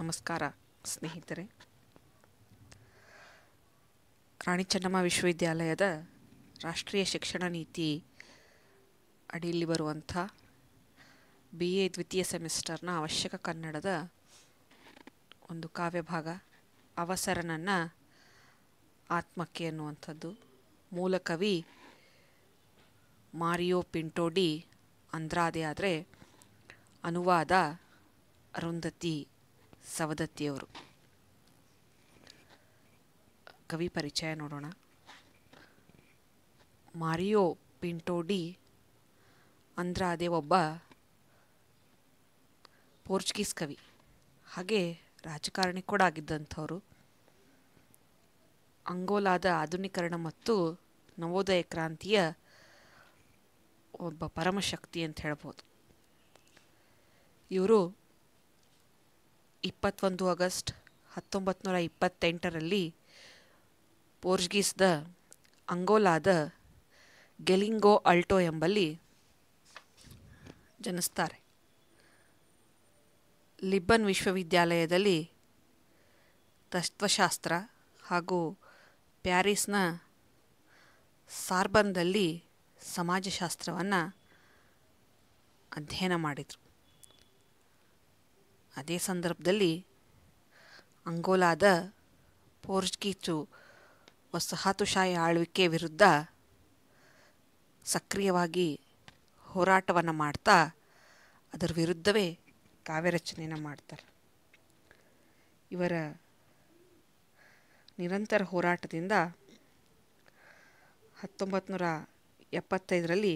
ನಮಸ್ಕಾರ ಸ್ನೇಹಿತರೆ ರಾಣಿ ಚೆನ್ನಮ್ಮ ವಿಶ್ವವಿದ್ಯಾಲಯದ ರಾಷ್ಟ್ರೀಯ ಶಿಕ್ಷಣ ನೀತಿ ಅಡಿಯಲ್ಲಿ ಬರುವಂಥ ಬಿ ಎ ದ್ವಿತೀಯ ಸೆಮಿಸ್ಟರ್ನ ಅವಶ್ಯಕ ಕನ್ನಡದ ಒಂದು ಕಾವ್ಯಭಾಗ ಅವಸರನನ್ನು ಆತ್ಮಕ್ಕೆ ಅನ್ನುವಂಥದ್ದು ಕವಿ ಮಾರಿಯೋ ಪಿಂಟೋಡಿ ಅಂದ್ರಾದೆ ಆದರೆ ಅನುವಾದ ಅರುಂಧತಿ ಸವದತ್ತಿಯವರು ಕವಿ ಪರಿಚಯ ನೋಡೋಣ ಮಾರಿಯೋ ಪಿಂಟೋಡಿ ಅಂದ್ರ ಅದೇ ಒಬ್ಬ ಪೋರ್ಚುಗೀಸ್ ಕವಿ ಹಾಗೆ ರಾಜಕಾರಣಿ ಕೂಡ ಆಗಿದ್ದಂಥವರು ಅಂಗೋಲಾದ ಆಧುನೀಕರಣ ಮತ್ತು ನವೋದಯ ಕ್ರಾಂತಿಯ ಒಬ್ಬ ಪರಮಶಕ್ತಿ ಅಂತ ಹೇಳ್ಬೋದು ಇವರು ಇಪ್ಪತ್ತೊಂದು ಆಗಸ್ಟ್ ಹತ್ತೊಂಬತ್ತು ನೂರ ಇಪ್ಪತ್ತೆಂಟರಲ್ಲಿ ಪೋರ್ಚುಗೀಸ್ದ ಅಂಗೋಲಾದ ಗೆಲಿಂಗೋ ಅಲ್ಟೋ ಎಂಬಲ್ಲಿ ಜನಿಸ್ತಾರೆ ಲಿಬ್ಬನ್ ವಿಶ್ವವಿದ್ಯಾಲಯದಲ್ಲಿ ತತ್ವಶಾಸ್ತ್ರ ಹಾಗೂ ಪ್ಯಾರಿಸ್ನ ಸಾರ್ಬನ್ದಲ್ಲಿ ಸಮಾಜಶಾಸ್ತ್ರವನ್ನು ಅಧ್ಯಯನ ಮಾಡಿದರು ಅದೇ ಸಂದರ್ಭದಲ್ಲಿ ಅಂಗೋಲಾದ ಪೋರ್ಚುಗೀಸು ವಸಾಹತುಶಾಹಿ ಆಳ್ವಿಕೆ ವಿರುದ್ಧ ಸಕ್ರಿಯವಾಗಿ ಹೋರಾಟವನ್ನು ಮಾಡ್ತಾ ಅದರ ವಿರುದ್ಧವೇ ಕಾವ್ಯರಚನೆಯನ್ನು ಮಾಡ್ತಾರೆ ಇವರ ನಿರಂತರ ಹೋರಾಟದಿಂದ ಹತ್ತೊಂಬತ್ತು ನೂರ ಎಪ್ಪತ್ತೈದರಲ್ಲಿ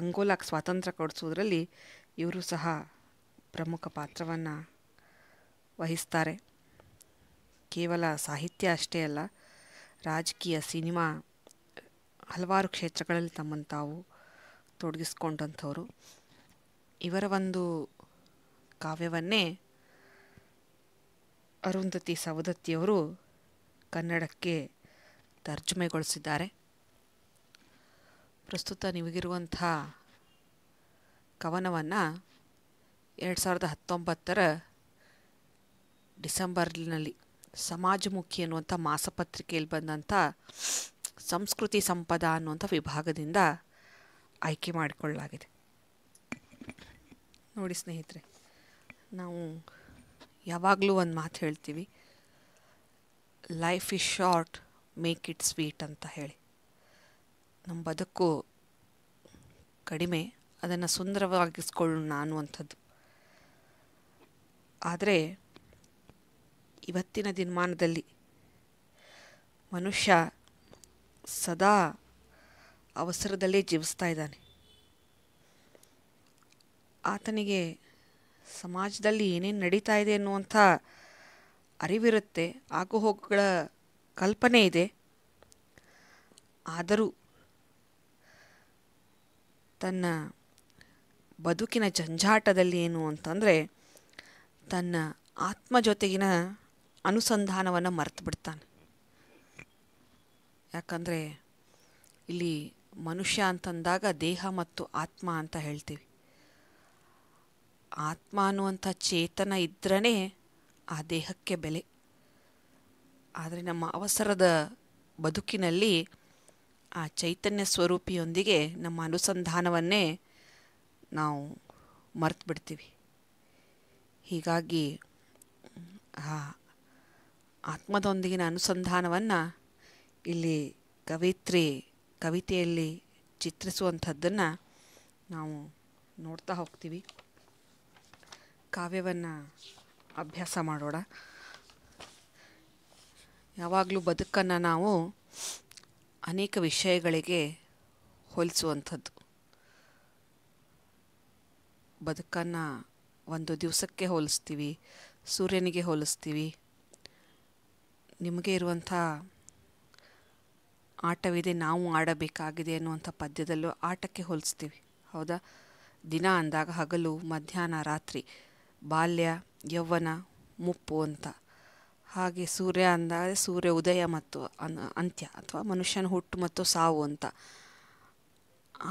ಅಂಗೋಲಾಕ್ಕೆ ಸ್ವಾತಂತ್ರ್ಯ ಕೊಡಿಸೋದ್ರಲ್ಲಿ ಇವರು ಸಹ ಪ್ರಮುಖ ಪಾತ್ರವನ್ನು ವಹಿಸ್ತಾರೆ ಕೇವಲ ಸಾಹಿತ್ಯ ಅಷ್ಟೇ ಅಲ್ಲ ರಾಜಕೀಯ ಸಿನಿಮಾ ಹಲವಾರು ಕ್ಷೇತ್ರಗಳಲ್ಲಿ ತಮ್ಮನ್ನು ತಾವು ತೊಡಗಿಸ್ಕೊಂಡಂಥವರು ಇವರ ಒಂದು ಕಾವ್ಯವನ್ನೇ ಅರುಂಧತಿ ಸವದತ್ತಿಯವರು ಕನ್ನಡಕ್ಕೆ ತರ್ಜುಮೆಗೊಳಿಸಿದ್ದಾರೆ ಪ್ರಸ್ತುತ ನಿಮಗಿರುವಂಥ ಕವನವನ್ನು ಎರಡು ಸಾವಿರದ ಹತ್ತೊಂಬತ್ತರ ಡಿಸೆಂಬರ್ನಲ್ಲಿ ಸಮಾಜಮುಖಿ ಅನ್ನುವಂಥ ಮಾಸಪತ್ರಿಕೆಯಲ್ಲಿ ಬಂದಂಥ ಸಂಸ್ಕೃತಿ ಸಂಪದ ಅನ್ನುವಂಥ ವಿಭಾಗದಿಂದ ಆಯ್ಕೆ ಮಾಡಿಕೊಳ್ಳಲಾಗಿದೆ ನೋಡಿ ಸ್ನೇಹಿತರೆ ನಾವು ಯಾವಾಗಲೂ ಒಂದು ಮಾತು ಹೇಳ್ತೀವಿ life is short make it sweet ಅಂತ ಹೇಳಿ ನಮ್ಮ ಬದುಕು ಕಡಿಮೆ ಅದನ್ನು ಸುಂದರವಾಗಿಸ್ಕೊಳ್ಳೋಣ ಅನ್ನುವಂಥದ್ದು ಆದರೆ ಇವತ್ತಿನ ದಿನಮಾನದಲ್ಲಿ ಮನುಷ್ಯ ಸದಾ ಅವಸರದಲ್ಲೇ ಜೀವಿಸ್ತಾ ಇದ್ದಾನೆ ಆತನಿಗೆ ಸಮಾಜದಲ್ಲಿ ಏನೇನು ನಡೀತಾ ಇದೆ ಅನ್ನುವಂಥ ಅರಿವಿರುತ್ತೆ ಹೋಗುಗಳ ಕಲ್ಪನೆ ಇದೆ ಆದರೂ ತನ್ನ ಬದುಕಿನ ಜಂಜಾಟದಲ್ಲಿ ಏನು ಅಂತಂದರೆ ತನ್ನ ಆತ್ಮ ಜೊತೆಗಿನ ಅನುಸಂಧಾನವನ್ನು ಮರೆತು ಬಿಡ್ತಾನೆ ಯಾಕಂದರೆ ಇಲ್ಲಿ ಮನುಷ್ಯ ಅಂತಂದಾಗ ದೇಹ ಮತ್ತು ಆತ್ಮ ಅಂತ ಹೇಳ್ತೀವಿ ಆತ್ಮ ಅನ್ನುವಂಥ ಚೇತನ ಇದ್ರೇ ಆ ದೇಹಕ್ಕೆ ಬೆಲೆ ಆದರೆ ನಮ್ಮ ಅವಸರದ ಬದುಕಿನಲ್ಲಿ ಆ ಚೈತನ್ಯ ಸ್ವರೂಪಿಯೊಂದಿಗೆ ನಮ್ಮ ಅನುಸಂಧಾನವನ್ನೇ ನಾವು ಮರೆತು ಬಿಡ್ತೀವಿ ಹೀಗಾಗಿ ಆ ಆತ್ಮದೊಂದಿಗಿನ ಅನುಸಂಧಾನವನ್ನು ಇಲ್ಲಿ ಕವಿತ್ರಿ ಕವಿತೆಯಲ್ಲಿ ಚಿತ್ರಿಸುವಂಥದ್ದನ್ನು ನಾವು ನೋಡ್ತಾ ಹೋಗ್ತೀವಿ ಕಾವ್ಯವನ್ನು ಅಭ್ಯಾಸ ಮಾಡೋಣ ಯಾವಾಗಲೂ ಬದುಕನ್ನು ನಾವು ಅನೇಕ ವಿಷಯಗಳಿಗೆ ಹೋಲಿಸುವಂಥದ್ದು ಬದುಕನ್ನು ಒಂದು ದಿವಸಕ್ಕೆ ಹೋಲಿಸ್ತೀವಿ ಸೂರ್ಯನಿಗೆ ಹೋಲಿಸ್ತೀವಿ ನಿಮಗೆ ಇರುವಂಥ ಆಟವಿದೆ ನಾವು ಆಡಬೇಕಾಗಿದೆ ಅನ್ನುವಂಥ ಪದ್ಯದಲ್ಲೂ ಆಟಕ್ಕೆ ಹೋಲಿಸ್ತೀವಿ ಹೌದಾ ದಿನ ಅಂದಾಗ ಹಗಲು ಮಧ್ಯಾಹ್ನ ರಾತ್ರಿ ಬಾಲ್ಯ ಯೌವನ ಮುಪ್ಪು ಅಂತ ಹಾಗೆ ಸೂರ್ಯ ಅಂದಾಗ ಸೂರ್ಯ ಉದಯ ಮತ್ತು ಅಂತ್ಯ ಅಥವಾ ಮನುಷ್ಯನ ಹುಟ್ಟು ಮತ್ತು ಸಾವು ಅಂತ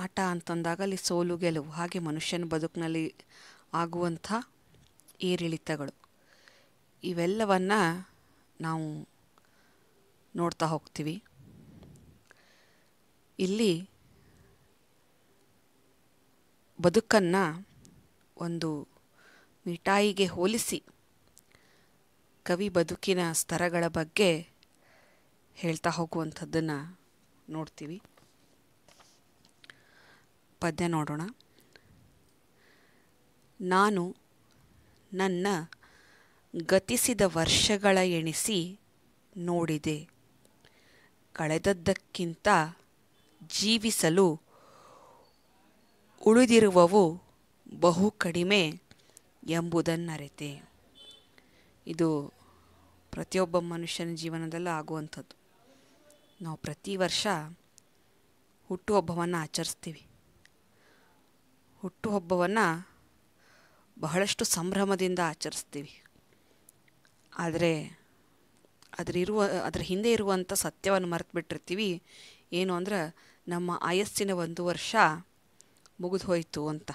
ಆಟ ಅಂತಂದಾಗ ಅಲ್ಲಿ ಸೋಲು ಗೆಲುವು ಹಾಗೆ ಮನುಷ್ಯನ ಬದುಕಿನಲ್ಲಿ ಆಗುವಂಥ ಏರಿಳಿತಗಳು ಇವೆಲ್ಲವನ್ನು ನಾವು ನೋಡ್ತಾ ಹೋಗ್ತೀವಿ ಇಲ್ಲಿ ಬದುಕನ್ನು ಒಂದು ಮಿಠಾಯಿಗೆ ಹೋಲಿಸಿ ಕವಿ ಬದುಕಿನ ಸ್ತರಗಳ ಬಗ್ಗೆ ಹೇಳ್ತಾ ಹೋಗುವಂಥದ್ದನ್ನು ನೋಡ್ತೀವಿ ಪದ್ಯ ನೋಡೋಣ ನಾನು ನನ್ನ ಗತಿಸಿದ ವರ್ಷಗಳ ಎಣಿಸಿ ನೋಡಿದೆ ಕಳೆದದ್ದಕ್ಕಿಂತ ಜೀವಿಸಲು ಉಳಿದಿರುವವು ಬಹು ಕಡಿಮೆ ಎಂಬುದನ್ನರಿತೆ ಇದು ಪ್ರತಿಯೊಬ್ಬ ಮನುಷ್ಯನ ಜೀವನದಲ್ಲೂ ಆಗುವಂಥದ್ದು ನಾವು ಪ್ರತಿ ವರ್ಷ ಹುಟ್ಟುಹಬ್ಬವನ್ನು ಆಚರಿಸ್ತೀವಿ ಹುಟ್ಟುಹಬ್ಬವನ್ನು ಬಹಳಷ್ಟು ಸಂಭ್ರಮದಿಂದ ಆಚರಿಸ್ತೀವಿ ಆದರೆ ಅದರಿರುವ ಅದರ ಹಿಂದೆ ಇರುವಂಥ ಸತ್ಯವನ್ನು ಮರೆತು ಬಿಟ್ಟಿರ್ತೀವಿ ಏನು ಅಂದ್ರೆ ನಮ್ಮ ಆಯಸ್ಸಿನ ಒಂದು ವರ್ಷ ಮುಗಿದು ಹೋಯಿತು ಅಂತ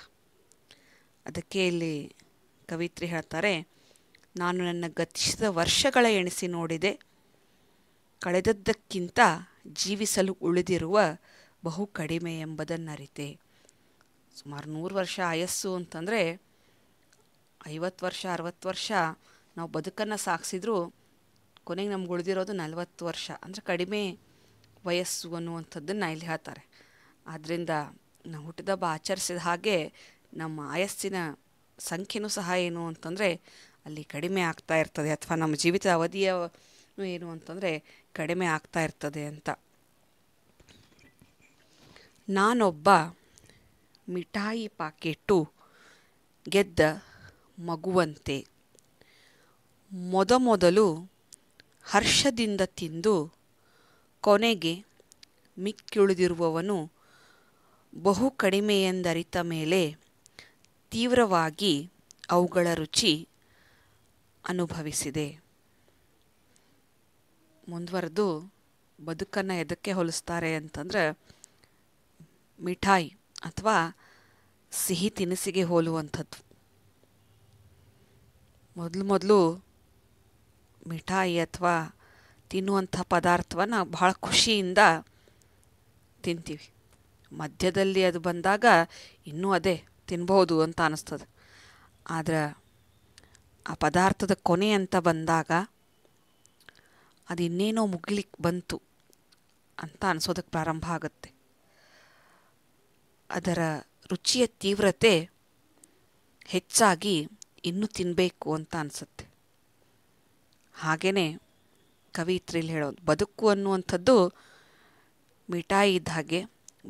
ಅದಕ್ಕೆ ಇಲ್ಲಿ ಕವಿತ್ರಿ ಹೇಳ್ತಾರೆ ನಾನು ನನ್ನ ಗತಿಸಿದ ವರ್ಷಗಳ ಎಣಿಸಿ ನೋಡಿದೆ ಕಳೆದದ್ದಕ್ಕಿಂತ ಜೀವಿಸಲು ಉಳಿದಿರುವ ಬಹು ಕಡಿಮೆ ಅರಿತೆ ಸುಮಾರು ನೂರು ವರ್ಷ ಆಯಸ್ಸು ಅಂತಂದರೆ ಐವತ್ತು ವರ್ಷ ಅರವತ್ತು ವರ್ಷ ನಾವು ಬದುಕನ್ನು ಸಾಗಿಸಿದ್ರೂ ಕೊನೆಗೆ ನಮ್ಗೆ ಉಳಿದಿರೋದು ನಲವತ್ತು ವರ್ಷ ಅಂದರೆ ಕಡಿಮೆ ವಯಸ್ಸು ಅನ್ನುವಂಥದ್ದನ್ನು ಇಲ್ಲಿ ಹೇಳ್ತಾರೆ ಆದ್ದರಿಂದ ನಾವು ಹುಟ್ಟಿದಬ್ಬ ಆಚರಿಸಿದ ಹಾಗೆ ನಮ್ಮ ಆಯಸ್ಸಿನ ಸಂಖ್ಯೆನೂ ಸಹ ಏನು ಅಂತಂದರೆ ಅಲ್ಲಿ ಕಡಿಮೆ ಆಗ್ತಾ ಇರ್ತದೆ ಅಥವಾ ನಮ್ಮ ಜೀವಿತ ಅವಧಿಯ ಏನು ಅಂತಂದರೆ ಕಡಿಮೆ ಆಗ್ತಾ ಇರ್ತದೆ ಅಂತ ನಾನೊಬ್ಬ ಮಿಠಾಯಿ ಪಾಕೆಟ್ಟು ಗೆದ್ದ ಮಗುವಂತೆ ಮೊದಮೊದಲು ಹರ್ಷದಿಂದ ತಿಂದು ಕೊನೆಗೆ ಮಿಕ್ಕಿಳಿದಿರುವವನು ಬಹು ಕಡಿಮೆಯೆಂದರಿತ ಮೇಲೆ ತೀವ್ರವಾಗಿ ಅವುಗಳ ರುಚಿ ಅನುಭವಿಸಿದೆ ಮುಂದುವರೆದು ಬದುಕನ್ನು ಎದಕ್ಕೆ ಹೋಲಿಸ್ತಾರೆ ಅಂತಂದರೆ ಮಿಠಾಯಿ ಅಥವಾ ಸಿಹಿ ತಿನಿಸಿಗೆ ಹೋಲುವಂಥದ್ದು ಮೊದಲು ಮೊದಲು ಮಿಠಾಯಿ ಅಥವಾ ತಿನ್ನುವಂಥ ಪದಾರ್ಥವನ್ನು ಭಾಳ ಖುಷಿಯಿಂದ ತಿಂತೀವಿ ಮಧ್ಯದಲ್ಲಿ ಅದು ಬಂದಾಗ ಇನ್ನೂ ಅದೇ ತಿನ್ಬೋದು ಅಂತ ಅನ್ನಿಸ್ತದೆ ಆದರೆ ಆ ಪದಾರ್ಥದ ಕೊನೆ ಅಂತ ಬಂದಾಗ ಅದು ಇನ್ನೇನೋ ಮುಗಿಲಿಕ್ಕೆ ಬಂತು ಅಂತ ಅನಿಸೋದಕ್ಕೆ ಪ್ರಾರಂಭ ಆಗುತ್ತೆ ಅದರ ರುಚಿಯ ತೀವ್ರತೆ ಹೆಚ್ಚಾಗಿ ಇನ್ನೂ ತಿನ್ನಬೇಕು ಅಂತ ಅನಿಸುತ್ತೆ ಹಾಗೆಯೇ ಕವಿತ್ರಿಲಿ ಹೇಳೋದು ಬದುಕು ಅನ್ನುವಂಥದ್ದು ಮಿಠಾಯಿ ಇದ್ದ ಹಾಗೆ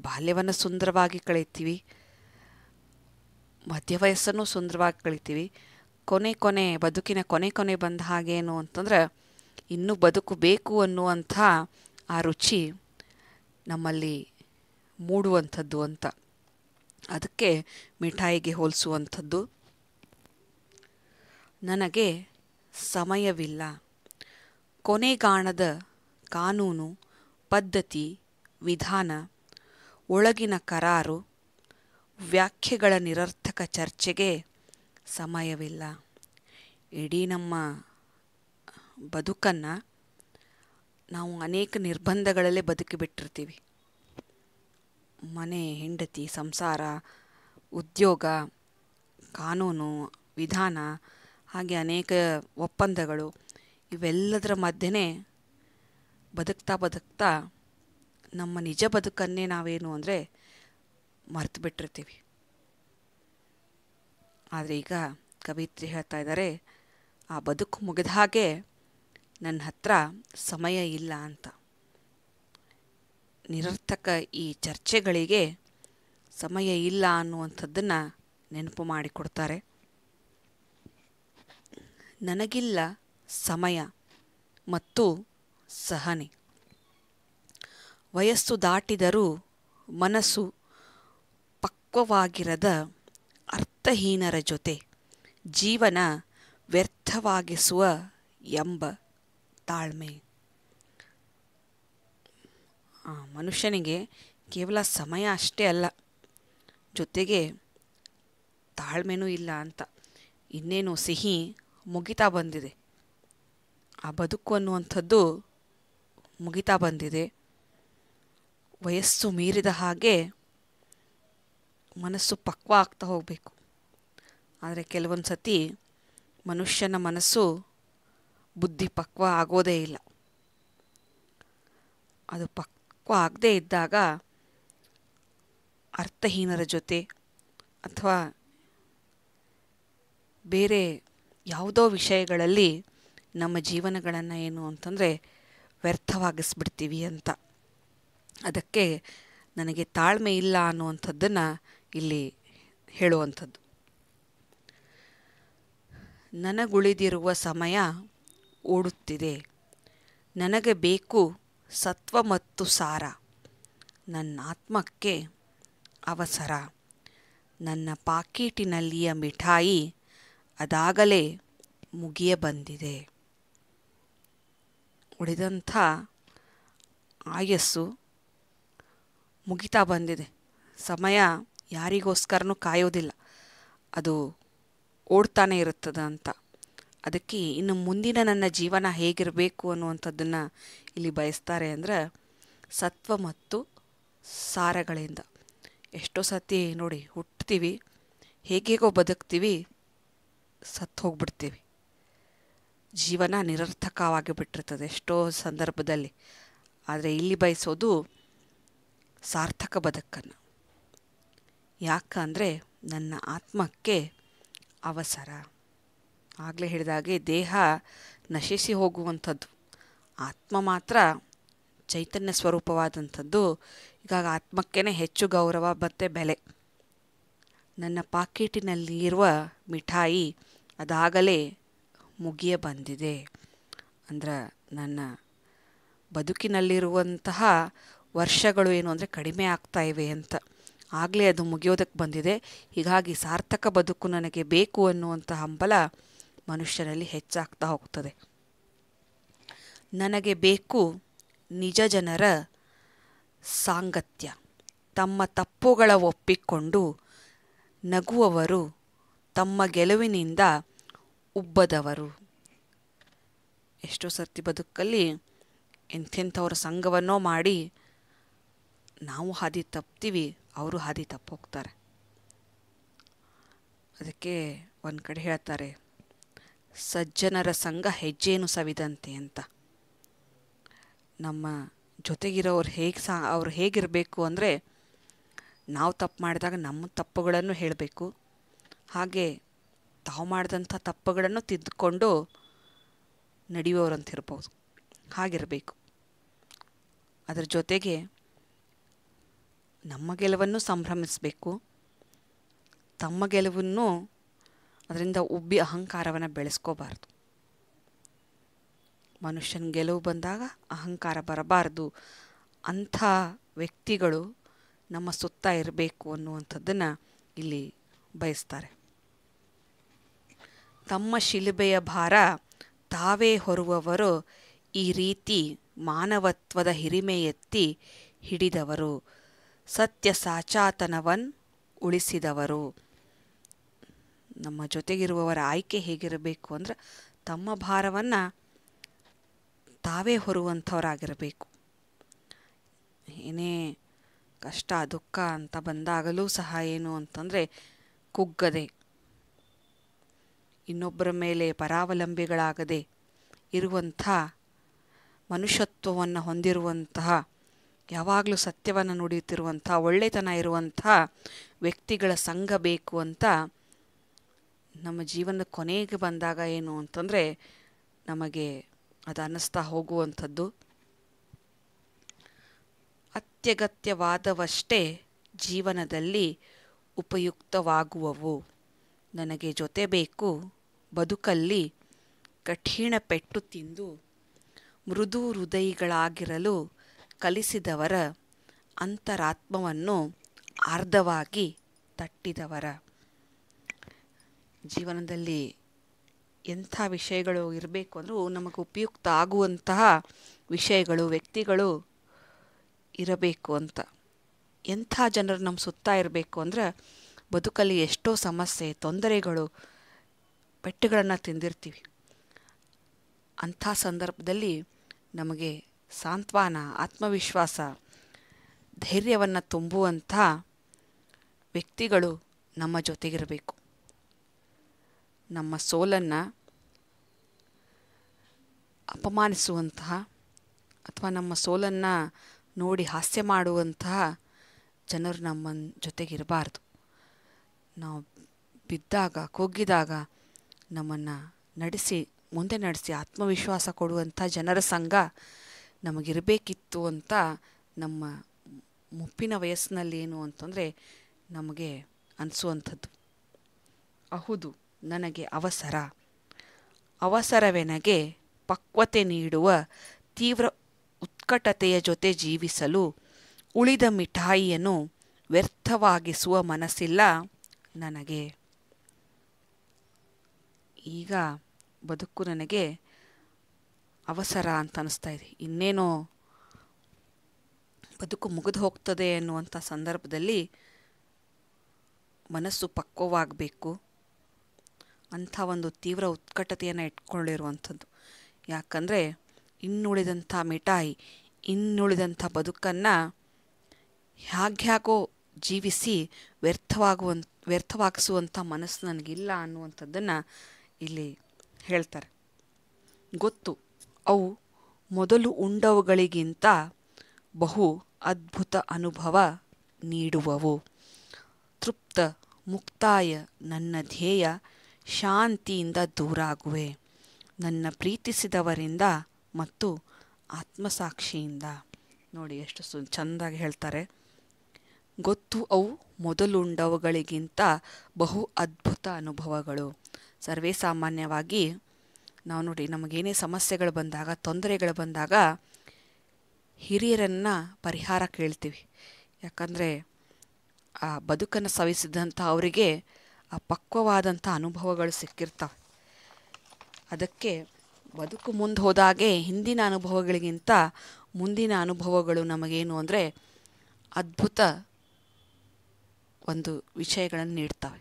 ಬಾಲ್ಯವನ್ನು ಸುಂದರವಾಗಿ ಕಳೀತೀವಿ ಮಧ್ಯ ಸುಂದರವಾಗಿ ಕಳಿತೀವಿ ಕೊನೆ ಕೊನೆ ಬದುಕಿನ ಕೊನೆ ಕೊನೆ ಬಂದ ಹಾಗೇನು ಅಂತಂದ್ರೆ ಇನ್ನೂ ಬದುಕು ಬೇಕು ಅನ್ನುವಂಥ ಆ ರುಚಿ ನಮ್ಮಲ್ಲಿ ಮೂಡುವಂಥದ್ದು ಅಂತ ಅದಕ್ಕೆ ಮಿಠಾಯಿಗೆ ಹೋಲಿಸುವಂಥದ್ದು ನನಗೆ ಸಮಯವಿಲ್ಲ ಕೊನೆಗಾಣದ ಕಾನೂನು ಪದ್ಧತಿ ವಿಧಾನ ಒಳಗಿನ ಕರಾರು ವ್ಯಾಖ್ಯೆಗಳ ನಿರರ್ಥಕ ಚರ್ಚೆಗೆ ಸಮಯವಿಲ್ಲ ಇಡೀ ನಮ್ಮ ಬದುಕನ್ನು ನಾವು ಅನೇಕ ನಿರ್ಬಂಧಗಳಲ್ಲೇ ಬದುಕಿಬಿಟ್ಟಿರ್ತೀವಿ ಮನೆ ಹೆಂಡತಿ ಸಂಸಾರ ಉದ್ಯೋಗ ಕಾನೂನು ವಿಧಾನ ಹಾಗೆ ಅನೇಕ ಒಪ್ಪಂದಗಳು ಇವೆಲ್ಲದರ ಮಧ್ಯೆ ಬದುಕ್ತಾ ಬದುಕ್ತಾ ನಮ್ಮ ನಿಜ ಬದುಕನ್ನೇ ನಾವೇನು ಅಂದರೆ ಮರೆತು ಬಿಟ್ಟಿರ್ತೀವಿ ಆದರೆ ಈಗ ಕವಿತ್ರಿ ಹೇಳ್ತಾ ಇದ್ದಾರೆ ಆ ಬದುಕು ಮುಗಿದ ಹಾಗೆ ನನ್ನ ಹತ್ರ ಸಮಯ ಇಲ್ಲ ಅಂತ ನಿರರ್ಥಕ ಈ ಚರ್ಚೆಗಳಿಗೆ ಸಮಯ ಇಲ್ಲ ಅನ್ನುವಂಥದ್ದನ್ನು ನೆನಪು ಮಾಡಿಕೊಡ್ತಾರೆ ನನಗಿಲ್ಲ ಸಮಯ ಮತ್ತು ಸಹನೆ ವಯಸ್ಸು ದಾಟಿದರೂ ಮನಸ್ಸು ಪಕ್ವವಾಗಿರದ ಅರ್ಥಹೀನರ ಜೊತೆ ಜೀವನ ವ್ಯರ್ಥವಾಗಿಸುವ ಎಂಬ ತಾಳ್ಮೆ ಮನುಷ್ಯನಿಗೆ ಕೇವಲ ಸಮಯ ಅಷ್ಟೇ ಅಲ್ಲ ಜೊತೆಗೆ ತಾಳ್ಮೆನೂ ಇಲ್ಲ ಅಂತ ಇನ್ನೇನು ಸಿಹಿ ಮುಗಿತಾ ಬಂದಿದೆ ಆ ಬದುಕು ಅನ್ನುವಂಥದ್ದು ಮುಗಿತಾ ಬಂದಿದೆ ವಯಸ್ಸು ಮೀರಿದ ಹಾಗೆ ಮನಸ್ಸು ಪಕ್ವ ಆಗ್ತಾ ಹೋಗಬೇಕು ಆದರೆ ಕೆಲವೊಂದು ಸತಿ ಮನುಷ್ಯನ ಮನಸ್ಸು ಬುದ್ಧಿ ಪಕ್ವ ಆಗೋದೇ ಇಲ್ಲ ಅದು ಪಕ್ವ ಆಗದೇ ಇದ್ದಾಗ ಅರ್ಥಹೀನರ ಜೊತೆ ಅಥವಾ ಬೇರೆ ಯಾವುದೋ ವಿಷಯಗಳಲ್ಲಿ ನಮ್ಮ ಜೀವನಗಳನ್ನು ಏನು ಅಂತಂದರೆ ವ್ಯರ್ಥವಾಗಿಸ್ಬಿಡ್ತೀವಿ ಅಂತ ಅದಕ್ಕೆ ನನಗೆ ತಾಳ್ಮೆ ಇಲ್ಲ ಅನ್ನುವಂಥದ್ದನ್ನು ಇಲ್ಲಿ ಹೇಳುವಂಥದ್ದು ನನಗುಳಿದಿರುವ ಸಮಯ ಓಡುತ್ತಿದೆ ನನಗೆ ಬೇಕು ಸತ್ವ ಮತ್ತು ಸಾರ ನನ್ನ ಆತ್ಮಕ್ಕೆ ಅವಸರ ನನ್ನ ಪಾಕೀಟಿನಲ್ಲಿಯ ಮಿಠಾಯಿ ಅದಾಗಲೇ ಮುಗಿಯ ಬಂದಿದೆ ಉಳಿದಂಥ ಆಯಸ್ಸು ಮುಗಿತಾ ಬಂದಿದೆ ಸಮಯ ಯಾರಿಗೋಸ್ಕರನೂ ಕಾಯೋದಿಲ್ಲ ಅದು ಓಡ್ತಾನೆ ಇರುತ್ತದೆ ಅಂತ ಅದಕ್ಕೆ ಇನ್ನು ಮುಂದಿನ ನನ್ನ ಜೀವನ ಹೇಗಿರಬೇಕು ಅನ್ನುವಂಥದ್ದನ್ನು ಇಲ್ಲಿ ಬಯಸ್ತಾರೆ ಅಂದರೆ ಸತ್ವ ಮತ್ತು ಸಾರಗಳಿಂದ ಎಷ್ಟೋ ಸತಿ ನೋಡಿ ಹುಟ್ತೀವಿ ಹೇಗೇಗೋ ಬದುಕ್ತೀವಿ ಸತ್ತು ಹೋಗ್ಬಿಡ್ತೀವಿ ಜೀವನ ನಿರರ್ಥಕವಾಗಿ ಬಿಟ್ಟಿರ್ತದೆ ಎಷ್ಟೋ ಸಂದರ್ಭದಲ್ಲಿ ಆದರೆ ಇಲ್ಲಿ ಬಯಸೋದು ಸಾರ್ಥಕ ಬದುಕನ್ನು ಯಾಕಂದರೆ ನನ್ನ ಆತ್ಮಕ್ಕೆ ಅವಸರ ಆಗಲೇ ಹೇಳಿದಾಗೆ ದೇಹ ನಶಿಸಿ ಹೋಗುವಂಥದ್ದು ಆತ್ಮ ಮಾತ್ರ ಚೈತನ್ಯ ಸ್ವರೂಪವಾದಂಥದ್ದು ಈಗಾಗ ಆತ್ಮಕ್ಕೇ ಹೆಚ್ಚು ಗೌರವ ಮತ್ತು ಬೆಲೆ ನನ್ನ ಪಾಕೇಟಿನಲ್ಲಿರುವ ಮಿಠಾಯಿ ಅದಾಗಲೇ ಮುಗಿಯ ಬಂದಿದೆ ಅಂದ್ರೆ ನನ್ನ ಬದುಕಿನಲ್ಲಿರುವಂತಹ ವರ್ಷಗಳು ಏನು ಅಂದರೆ ಕಡಿಮೆ ಆಗ್ತಾ ಇವೆ ಅಂತ ಆಗಲೇ ಅದು ಮುಗಿಯೋದಕ್ಕೆ ಬಂದಿದೆ ಹೀಗಾಗಿ ಸಾರ್ಥಕ ಬದುಕು ನನಗೆ ಬೇಕು ಅನ್ನುವಂಥ ಹಂಬಲ ಮನುಷ್ಯನಲ್ಲಿ ಹೆಚ್ಚಾಗ್ತಾ ಹೋಗ್ತದೆ ನನಗೆ ಬೇಕು ನಿಜ ಜನರ ಸಾಂಗತ್ಯ ತಮ್ಮ ತಪ್ಪುಗಳ ಒಪ್ಪಿಕೊಂಡು ನಗುವವರು ತಮ್ಮ ಗೆಲುವಿನಿಂದ ಉಬ್ಬದವರು ಎಷ್ಟೋ ಸರ್ತಿ ಬದುಕಲ್ಲಿ ಎಂಥೆಂಥವ್ರ ಸಂಘವನ್ನೋ ಮಾಡಿ ನಾವು ಹಾದಿ ತಪ್ತೀವಿ ಅವರು ಹಾದಿ ತಪ್ಪೋಗ್ತಾರೆ ಅದಕ್ಕೆ ಒಂದು ಕಡೆ ಹೇಳ್ತಾರೆ ಸಜ್ಜನರ ಸಂಘ ಹೆಜ್ಜೇನು ಸವಿದಂತೆ ಅಂತ ನಮ್ಮ ಜೊತೆಗಿರೋರು ಹೇಗೆ ಸಾ ಅವ್ರು ಹೇಗಿರಬೇಕು ಅಂದರೆ ನಾವು ತಪ್ಪು ಮಾಡಿದಾಗ ನಮ್ಮ ತಪ್ಪುಗಳನ್ನು ಹೇಳಬೇಕು ಹಾಗೆ ತಾವು ಮಾಡಿದಂಥ ತಪ್ಪುಗಳನ್ನು ತಿದ್ದುಕೊಂಡು ನಡೆಯುವವರಂತಿರ್ಬೋದು ಹಾಗಿರಬೇಕು ಅದರ ಜೊತೆಗೆ ನಮ್ಮ ಗೆಲುವನ್ನು ಸಂಭ್ರಮಿಸಬೇಕು ತಮ್ಮ ಗೆಲುವನ್ನು ಅದರಿಂದ ಉಬ್ಬಿ ಅಹಂಕಾರವನ್ನು ಬೆಳೆಸ್ಕೋಬಾರ್ದು ಮನುಷ್ಯನ ಗೆಲುವು ಬಂದಾಗ ಅಹಂಕಾರ ಬರಬಾರ್ದು ಅಂಥ ವ್ಯಕ್ತಿಗಳು ನಮ್ಮ ಸುತ್ತ ಇರಬೇಕು ಅನ್ನುವಂಥದ್ದನ್ನು ಇಲ್ಲಿ ಬಯಸ್ತಾರೆ ತಮ್ಮ ಶಿಲುಬೆಯ ಭಾರ ತಾವೇ ಹೊರುವವರು ಈ ರೀತಿ ಮಾನವತ್ವದ ಹಿರಿಮೆ ಎತ್ತಿ ಹಿಡಿದವರು ಸತ್ಯ ಸಾಚಾತನವನ್ ಉಳಿಸಿದವರು ನಮ್ಮ ಜೊತೆಗಿರುವವರ ಆಯ್ಕೆ ಹೇಗಿರಬೇಕು ಅಂದ್ರೆ ತಮ್ಮ ಭಾರವನ್ನು ತಾವೇ ಹೊರುವಂಥವರಾಗಿರಬೇಕು ಏನೇ ಕಷ್ಟ ದುಃಖ ಅಂತ ಬಂದಾಗಲೂ ಸಹ ಏನು ಅಂತಂದರೆ ಕುಗ್ಗದೆ ಇನ್ನೊಬ್ಬರ ಮೇಲೆ ಪರಾವಲಂಬಿಗಳಾಗದೆ ಇರುವಂಥ ಮನುಷ್ಯತ್ವವನ್ನು ಹೊಂದಿರುವಂತಹ ಯಾವಾಗಲೂ ಸತ್ಯವನ್ನು ನುಡಿಯುತ್ತಿರುವಂಥ ಒಳ್ಳೆತನ ಇರುವಂಥ ವ್ಯಕ್ತಿಗಳ ಸಂಘ ಬೇಕು ಅಂತ ನಮ್ಮ ಜೀವನದ ಕೊನೆಗೆ ಬಂದಾಗ ಏನು ಅಂತಂದರೆ ನಮಗೆ ಅದು ಅನ್ನಿಸ್ತಾ ಹೋಗುವಂಥದ್ದು ಅತ್ಯಗತ್ಯವಾದವಷ್ಟೇ ಜೀವನದಲ್ಲಿ ಉಪಯುಕ್ತವಾಗುವವು ನನಗೆ ಜೊತೆ ಬೇಕು ಬದುಕಲ್ಲಿ ಕಠಿಣ ಪೆಟ್ಟು ತಿಂದು ಮೃದು ಹೃದಯಿಗಳಾಗಿರಲು ಕಲಿಸಿದವರ ಅಂತರಾತ್ಮವನ್ನು ಅರ್ಧವಾಗಿ ತಟ್ಟಿದವರ ಜೀವನದಲ್ಲಿ ಎಂಥ ವಿಷಯಗಳು ಇರಬೇಕು ಅಂದರೂ ನಮಗೆ ಉಪಯುಕ್ತ ಆಗುವಂತಹ ವಿಷಯಗಳು ವ್ಯಕ್ತಿಗಳು ಇರಬೇಕು ಅಂತ ಎಂಥ ಜನರು ನಮ್ಮ ಸುತ್ತ ಇರಬೇಕು ಅಂದರೆ ಬದುಕಲ್ಲಿ ಎಷ್ಟೋ ಸಮಸ್ಯೆ ತೊಂದರೆಗಳು ಪೆಟ್ಟುಗಳನ್ನು ತಿಂದಿರ್ತೀವಿ ಅಂಥ ಸಂದರ್ಭದಲ್ಲಿ ನಮಗೆ ಸಾಂತ್ವನ ಆತ್ಮವಿಶ್ವಾಸ ಧೈರ್ಯವನ್ನು ತುಂಬುವಂಥ ವ್ಯಕ್ತಿಗಳು ನಮ್ಮ ಜೊತೆಗಿರಬೇಕು ನಮ್ಮ ಸೋಲನ್ನು ಅಪಮಾನಿಸುವಂತಹ ಅಥವಾ ನಮ್ಮ ಸೋಲನ್ನು ನೋಡಿ ಹಾಸ್ಯ ಮಾಡುವಂತಹ ಜನರು ನಮ್ಮ ಜೊತೆಗಿರಬಾರ್ದು ನಾವು ಬಿದ್ದಾಗ ಕುಗ್ಗಿದಾಗ ನಮ್ಮನ್ನು ನಡೆಸಿ ಮುಂದೆ ನಡೆಸಿ ಆತ್ಮವಿಶ್ವಾಸ ಕೊಡುವಂಥ ಜನರ ಸಂಘ ನಮಗಿರಬೇಕಿತ್ತು ಅಂತ ನಮ್ಮ ಮುಪ್ಪಿನ ವಯಸ್ಸಿನಲ್ಲಿ ಏನು ಅಂತಂದರೆ ನಮಗೆ ಅನಿಸುವಂಥದ್ದು ಅಹುದು ನನಗೆ ಅವಸರ ಅವಸರವೆನಗೆ ಪಕ್ವತೆ ನೀಡುವ ತೀವ್ರ ಉತ್ಕಟತೆಯ ಜೊತೆ ಜೀವಿಸಲು ಉಳಿದ ಮಿಠಾಯಿಯನ್ನು ವ್ಯರ್ಥವಾಗಿಸುವ ಮನಸ್ಸಿಲ್ಲ ನನಗೆ ಈಗ ಬದುಕು ನನಗೆ ಅವಸರ ಅಂತ ಅನ್ನಿಸ್ತಾ ಇದೆ ಇನ್ನೇನೋ ಬದುಕು ಮುಗಿದು ಹೋಗ್ತದೆ ಅನ್ನುವಂಥ ಸಂದರ್ಭದಲ್ಲಿ ಮನಸ್ಸು ಪಕ್ವವಾಗಬೇಕು ಅಂಥ ಒಂದು ತೀವ್ರ ಉತ್ಕಟತೆಯನ್ನು ಇಟ್ಕೊಂಡಿರುವಂಥದ್ದು ಯಾಕಂದರೆ ಇನ್ನುಳಿದಂಥ ಮಿಠಾಯಿ ಇನ್ನುಳಿದಂಥ ಬದುಕನ್ನು ಹ್ಯಾಗ್ಯಾಗೋ ಜೀವಿಸಿ ವ್ಯರ್ಥವಾಗುವಂಥ ವ್ಯರ್ಥವಾಗಿಸುವಂಥ ಮನಸ್ಸು ನನಗಿಲ್ಲ ಅನ್ನುವಂಥದ್ದನ್ನು ಇಲ್ಲಿ ಹೇಳ್ತಾರೆ ಗೊತ್ತು ಅವು ಮೊದಲು ಉಂಡವುಗಳಿಗಿಂತ ಬಹು ಅದ್ಭುತ ಅನುಭವ ನೀಡುವವು ತೃಪ್ತ ಮುಕ್ತಾಯ ನನ್ನ ಧ್ಯೇಯ ಶಾಂತಿಯಿಂದ ದೂರಾಗುವೆ ನನ್ನ ಪ್ರೀತಿಸಿದವರಿಂದ ಮತ್ತು ಆತ್ಮಸಾಕ್ಷಿಯಿಂದ ನೋಡಿ ಎಷ್ಟು ಸು ಚೆಂದಾಗಿ ಹೇಳ್ತಾರೆ ಗೊತ್ತು ಅವು ಮೊದಲುಂಡವುಗಳಿಗಿಂತ ಬಹು ಅದ್ಭುತ ಅನುಭವಗಳು ಸರ್ವೇ ಸಾಮಾನ್ಯವಾಗಿ ನಾವು ನೋಡಿ ನಮಗೇನೇ ಸಮಸ್ಯೆಗಳು ಬಂದಾಗ ತೊಂದರೆಗಳು ಬಂದಾಗ ಹಿರಿಯರನ್ನು ಪರಿಹಾರ ಕೇಳ್ತೀವಿ ಯಾಕಂದರೆ ಆ ಬದುಕನ್ನು ಸವಿಸಿದಂಥ ಅವರಿಗೆ ಆ ಪಕ್ವವಾದಂಥ ಅನುಭವಗಳು ಸಿಕ್ಕಿರ್ತವೆ ಅದಕ್ಕೆ ಬದುಕು ಮುಂದೆ ಹೋದಾಗೆ ಹಿಂದಿನ ಅನುಭವಗಳಿಗಿಂತ ಮುಂದಿನ ಅನುಭವಗಳು ನಮಗೇನು ಅಂದರೆ ಅದ್ಭುತ ಒಂದು ವಿಷಯಗಳನ್ನು ನೀಡ್ತವೆ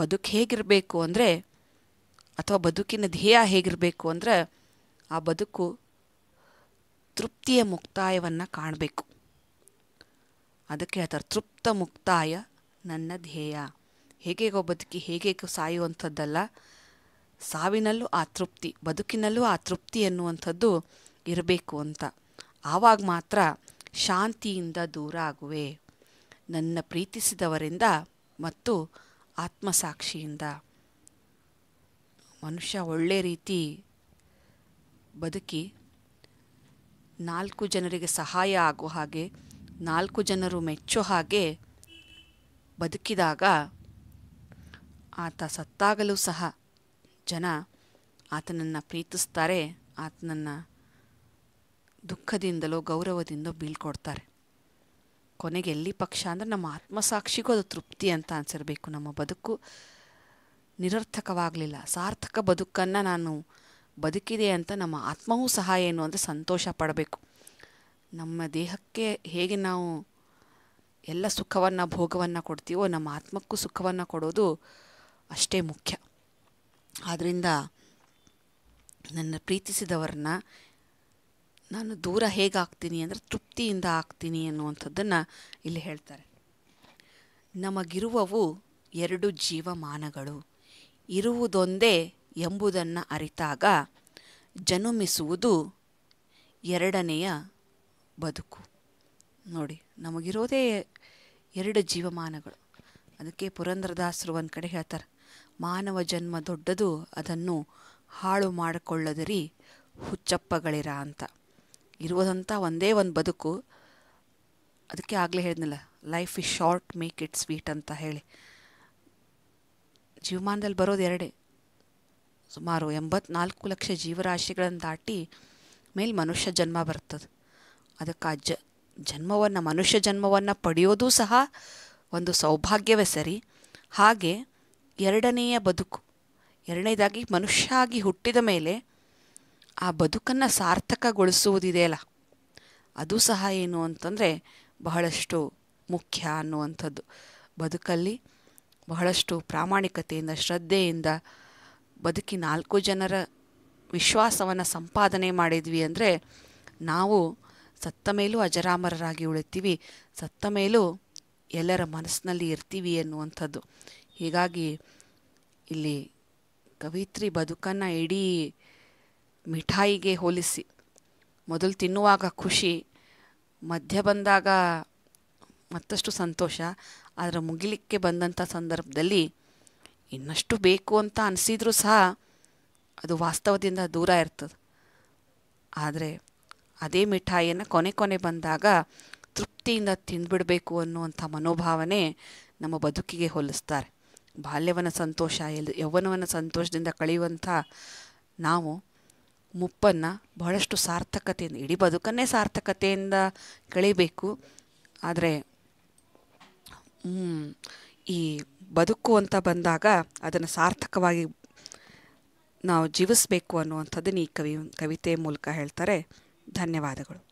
ಬದುಕು ಹೇಗಿರಬೇಕು ಅಂದರೆ ಅಥವಾ ಬದುಕಿನ ಧ್ಯೇಯ ಹೇಗಿರಬೇಕು ಅಂದರೆ ಆ ಬದುಕು ತೃಪ್ತಿಯ ಮುಕ್ತಾಯವನ್ನು ಕಾಣಬೇಕು ಅದಕ್ಕೆ ಹೇಳ್ತಾರೆ ತೃಪ್ತ ಮುಕ್ತಾಯ ನನ್ನ ಧ್ಯೇಯ ಹೇಗೆಗೋ ಬದುಕಿ ಹೇಗೇಗೋ ಸಾಯುವಂಥದ್ದಲ್ಲ ಸಾವಿನಲ್ಲೂ ಆ ತೃಪ್ತಿ ಬದುಕಿನಲ್ಲೂ ಆ ತೃಪ್ತಿ ಅನ್ನುವಂಥದ್ದು ಇರಬೇಕು ಅಂತ ಆವಾಗ ಮಾತ್ರ ಶಾಂತಿಯಿಂದ ದೂರ ಆಗುವೆ ನನ್ನ ಪ್ರೀತಿಸಿದವರಿಂದ ಮತ್ತು ಆತ್ಮಸಾಕ್ಷಿಯಿಂದ ಮನುಷ್ಯ ಒಳ್ಳೆ ರೀತಿ ಬದುಕಿ ನಾಲ್ಕು ಜನರಿಗೆ ಸಹಾಯ ಆಗೋ ಹಾಗೆ ನಾಲ್ಕು ಜನರು ಮೆಚ್ಚೋ ಹಾಗೆ ಬದುಕಿದಾಗ ಆತ ಸತ್ತಾಗಲೂ ಸಹ ಜನ ಆತನನ್ನು ಪ್ರೀತಿಸ್ತಾರೆ ಆತನನ್ನು ದುಃಖದಿಂದಲೋ ಗೌರವದಿಂದ ಬೀಳ್ಕೊಡ್ತಾರೆ ಕೊನೆಗೆ ಎಲ್ಲಿ ಪಕ್ಷ ಅಂದರೆ ನಮ್ಮ ಆತ್ಮಸಾಕ್ಷಿಗೂ ಅದು ತೃಪ್ತಿ ಅಂತ ಅನಿಸಿರಬೇಕು ನಮ್ಮ ಬದುಕು ನಿರರ್ಥಕವಾಗಲಿಲ್ಲ ಸಾರ್ಥಕ ಬದುಕನ್ನು ನಾನು ಬದುಕಿದೆ ಅಂತ ನಮ್ಮ ಆತ್ಮವೂ ಸಹ ಏನು ಅಂದರೆ ಸಂತೋಷ ಪಡಬೇಕು ನಮ್ಮ ದೇಹಕ್ಕೆ ಹೇಗೆ ನಾವು ಎಲ್ಲ ಸುಖವನ್ನು ಭೋಗವನ್ನು ಕೊಡ್ತೀವೋ ನಮ್ಮ ಆತ್ಮಕ್ಕೂ ಸುಖವನ್ನು ಕೊಡೋದು ಅಷ್ಟೇ ಮುಖ್ಯ ಆದ್ದರಿಂದ ನನ್ನ ಪ್ರೀತಿಸಿದವರನ್ನ ನಾನು ದೂರ ಹೇಗಾಗ್ತೀನಿ ಆಗ್ತೀನಿ ಅಂದರೆ ತೃಪ್ತಿಯಿಂದ ಆಗ್ತೀನಿ ಅನ್ನುವಂಥದ್ದನ್ನು ಇಲ್ಲಿ ಹೇಳ್ತಾರೆ ನಮಗಿರುವವು ಎರಡು ಜೀವಮಾನಗಳು ಇರುವುದೊಂದೇ ಎಂಬುದನ್ನು ಅರಿತಾಗ ಜನುಮಿಸುವುದು ಎರಡನೆಯ ಬದುಕು ನೋಡಿ ನಮಗಿರೋದೇ ಎರಡು ಜೀವಮಾನಗಳು ಅದಕ್ಕೆ ಪುರಂದ್ರದಾಸರು ಒಂದು ಕಡೆ ಹೇಳ್ತಾರೆ ಮಾನವ ಜನ್ಮ ದೊಡ್ಡದು ಅದನ್ನು ಹಾಳು ಮಾಡಿಕೊಳ್ಳದಿರಿ ಹುಚ್ಚಪ್ಪಗಳಿರ ಅಂತ ಇರುವುದಂಥ ಒಂದೇ ಒಂದು ಬದುಕು ಅದಕ್ಕೆ ಆಗಲೇ ಹೇಳಿದ್ನಲ್ಲ life is short make it sweet ಅಂತ ಹೇಳಿ ಜೀವಮಾನದಲ್ಲಿ ಬರೋದು ಎರಡೇ ಸುಮಾರು ಎಂಬತ್ನಾಲ್ಕು ಲಕ್ಷ ಜೀವರಾಶಿಗಳನ್ನು ದಾಟಿ ಮೇಲೆ ಮನುಷ್ಯ ಜನ್ಮ ಬರ್ತದೆ ಅದಕ್ಕೆ ಆ ಜ ಜನ್ಮವನ್ನು ಮನುಷ್ಯ ಜನ್ಮವನ್ನು ಪಡೆಯೋದು ಸಹ ಒಂದು ಸೌಭಾಗ್ಯವೇ ಸರಿ ಹಾಗೆ ಎರಡನೆಯ ಬದುಕು ಎರಡನೇದಾಗಿ ಮನುಷ್ಯ ಆಗಿ ಹುಟ್ಟಿದ ಮೇಲೆ ಆ ಬದುಕನ್ನು ಸಾರ್ಥಕಗೊಳಿಸುವುದಿದೆಯಲ್ಲ ಅದು ಸಹ ಏನು ಅಂತಂದರೆ ಬಹಳಷ್ಟು ಮುಖ್ಯ ಅನ್ನುವಂಥದ್ದು ಬದುಕಲ್ಲಿ ಬಹಳಷ್ಟು ಪ್ರಾಮಾಣಿಕತೆಯಿಂದ ಶ್ರದ್ಧೆಯಿಂದ ಬದುಕಿ ನಾಲ್ಕು ಜನರ ವಿಶ್ವಾಸವನ್ನು ಸಂಪಾದನೆ ಮಾಡಿದ್ವಿ ಅಂದರೆ ನಾವು ಸತ್ತ ಮೇಲೂ ಅಜರಾಮರರಾಗಿ ಉಳಿತೀವಿ ಸತ್ತ ಮೇಲೂ ಎಲ್ಲರ ಮನಸ್ಸಿನಲ್ಲಿ ಇರ್ತೀವಿ ಅನ್ನುವಂಥದ್ದು ಹೀಗಾಗಿ ಇಲ್ಲಿ ಕವಿತ್ರಿ ಬದುಕನ್ನು ಇಡೀ ಮಿಠಾಯಿಗೆ ಹೋಲಿಸಿ ಮೊದಲು ತಿನ್ನುವಾಗ ಖುಷಿ ಮಧ್ಯ ಬಂದಾಗ ಮತ್ತಷ್ಟು ಸಂತೋಷ ಆದರೆ ಮುಗಿಲಿಕ್ಕೆ ಬಂದಂಥ ಸಂದರ್ಭದಲ್ಲಿ ಇನ್ನಷ್ಟು ಬೇಕು ಅಂತ ಅನಿಸಿದ್ರೂ ಸಹ ಅದು ವಾಸ್ತವದಿಂದ ದೂರ ಇರ್ತದೆ ಆದರೆ ಅದೇ ಮಿಠಾಯಿಯನ್ನು ಕೊನೆ ಕೊನೆ ಬಂದಾಗ ತೃಪ್ತಿಯಿಂದ ತಿಂದುಬಿಡಬೇಕು ಅನ್ನುವಂಥ ಮನೋಭಾವನೆ ನಮ್ಮ ಬದುಕಿಗೆ ಹೋಲಿಸ್ತಾರೆ ಬಾಲ್ಯವನ್ನು ಸಂತೋಷ ಎಲ್ ಯೌವನವನ್ನು ಸಂತೋಷದಿಂದ ಕಳೆಯುವಂಥ ನಾವು ಮುಪ್ಪನ್ನು ಬಹಳಷ್ಟು ಸಾರ್ಥಕತೆಯಿಂದ ಇಡೀ ಬದುಕನ್ನೇ ಸಾರ್ಥಕತೆಯಿಂದ ಕಳಿಬೇಕು ಆದರೆ ಈ ಬದುಕು ಅಂತ ಬಂದಾಗ ಅದನ್ನು ಸಾರ್ಥಕವಾಗಿ ನಾವು ಜೀವಿಸಬೇಕು ಅನ್ನುವಂಥದ್ದನ್ನು ಈ ಕವಿ ಕವಿತೆ ಮೂಲಕ ಹೇಳ್ತಾರೆ ಧನ್ಯವಾದಗಳು